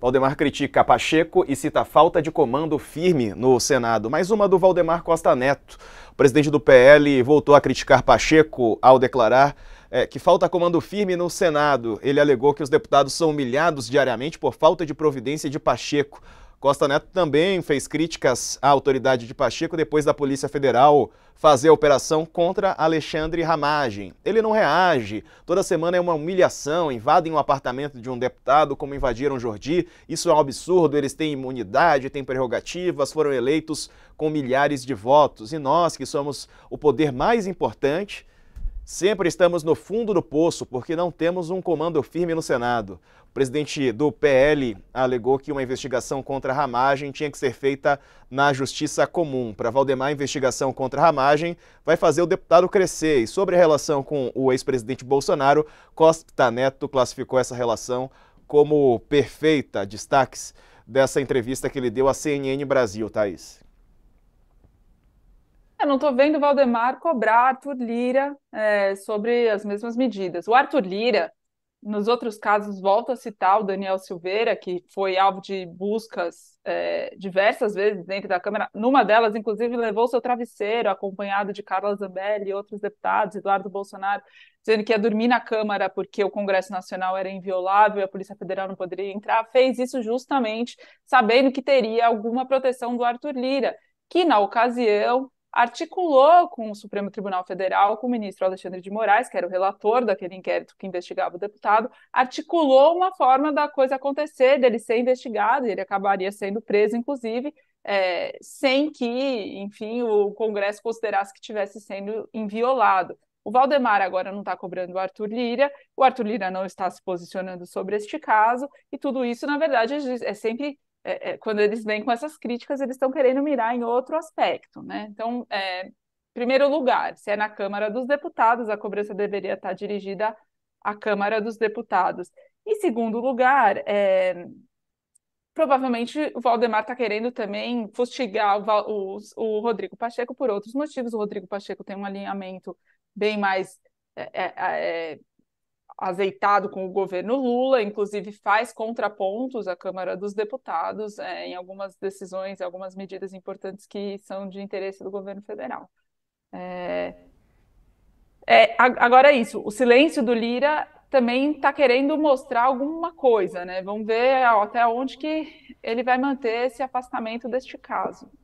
Valdemar critica Pacheco e cita falta de comando firme no Senado. Mais uma do Valdemar Costa Neto. O presidente do PL voltou a criticar Pacheco ao declarar é, que falta comando firme no Senado. Ele alegou que os deputados são humilhados diariamente por falta de providência de Pacheco. Costa Neto também fez críticas à autoridade de Pacheco depois da Polícia Federal fazer a operação contra Alexandre Ramagem. Ele não reage. Toda semana é uma humilhação, invadem o um apartamento de um deputado como invadiram Jordi. Isso é um absurdo, eles têm imunidade, têm prerrogativas, foram eleitos com milhares de votos. E nós, que somos o poder mais importante, Sempre estamos no fundo do poço porque não temos um comando firme no Senado. O presidente do PL alegou que uma investigação contra a ramagem tinha que ser feita na Justiça Comum. Para Valdemar, a investigação contra a ramagem vai fazer o deputado crescer. E sobre a relação com o ex-presidente Bolsonaro, Costa Neto classificou essa relação como perfeita. Destaques dessa entrevista que ele deu à CNN Brasil, Thaís. Eu não estou vendo o Valdemar cobrar Arthur Lira é, sobre as mesmas medidas. O Arthur Lira, nos outros casos, volta a citar o Daniel Silveira, que foi alvo de buscas é, diversas vezes dentro da Câmara. Numa delas, inclusive, levou seu travesseiro, acompanhado de Carla Zambelli e outros deputados, Eduardo Bolsonaro, dizendo que ia dormir na Câmara porque o Congresso Nacional era inviolável e a Polícia Federal não poderia entrar. Fez isso justamente sabendo que teria alguma proteção do Arthur Lira que na ocasião articulou com o Supremo Tribunal Federal, com o ministro Alexandre de Moraes, que era o relator daquele inquérito que investigava o deputado, articulou uma forma da coisa acontecer, dele ser investigado, e ele acabaria sendo preso, inclusive, é, sem que, enfim, o Congresso considerasse que estivesse sendo inviolado. O Valdemar agora não está cobrando o Arthur Lira, o Arthur Lira não está se posicionando sobre este caso, e tudo isso, na verdade, é sempre é, é, quando eles vêm com essas críticas, eles estão querendo mirar em outro aspecto, né? Então, é, primeiro lugar, se é na Câmara dos Deputados, a cobrança deveria estar dirigida à Câmara dos Deputados. E segundo lugar, é, provavelmente o Valdemar está querendo também fustigar o, o, o, Rodrigo Pacheco por outros motivos. O Rodrigo Pacheco tem um alinhamento bem mais é, é, é azeitado com o governo Lula, inclusive faz contrapontos à Câmara dos Deputados é, em algumas decisões, algumas medidas importantes que são de interesse do governo federal. É... É, agora é isso, o silêncio do Lira também está querendo mostrar alguma coisa, né? Vamos ver até onde que ele vai manter esse afastamento deste caso.